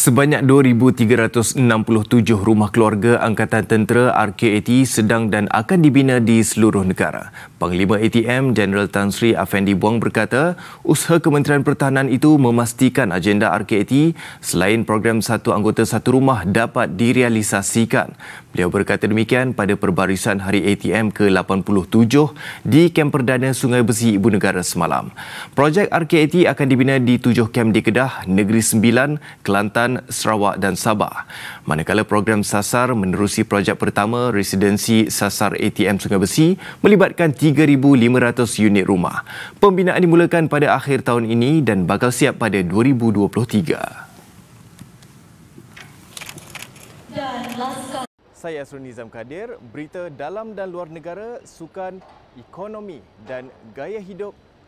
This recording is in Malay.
Sebanyak 2,367 rumah keluarga Angkatan Tentera RKAT sedang dan akan dibina di seluruh negara. Panglima ATM General Tan Sri Afendi Buang berkata, usaha Kementerian Pertahanan itu memastikan agenda RKAT selain program satu anggota satu rumah dapat direalisasikan. Beliau berkata demikian pada perbarisan hari ATM ke-87 di Kem Perdana Sungai Besi Ibu Negara semalam. Projek RKAT akan dibina di tujuh kem di Kedah, Negeri Sembilan, Kelantan, Kelantan, Sarawak dan Sabah. Manakala program Sasar menerusi projek pertama residensi Sasar ATM Sungai Besi melibatkan 3,500 unit rumah. Pembinaan dimulakan pada akhir tahun ini dan bakal siap pada 2023. Saya Asrul Nizam Kadir, berita dalam dan luar negara, sukan, ekonomi dan gaya hidup